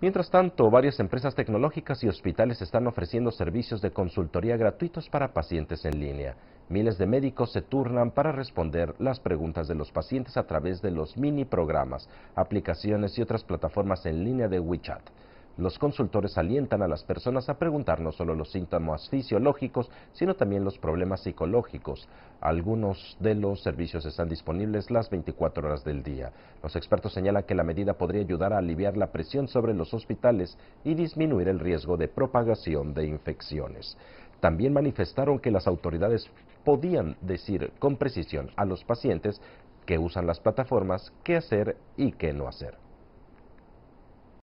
Mientras tanto, varias empresas tecnológicas y hospitales están ofreciendo servicios de consultoría gratuitos para pacientes en línea. Miles de médicos se turnan para responder las preguntas de los pacientes a través de los mini programas, aplicaciones y otras plataformas en línea de WeChat. Los consultores alientan a las personas a preguntar no solo los síntomas fisiológicos, sino también los problemas psicológicos. Algunos de los servicios están disponibles las 24 horas del día. Los expertos señalan que la medida podría ayudar a aliviar la presión sobre los hospitales y disminuir el riesgo de propagación de infecciones. También manifestaron que las autoridades podían decir con precisión a los pacientes que usan las plataformas qué hacer y qué no hacer.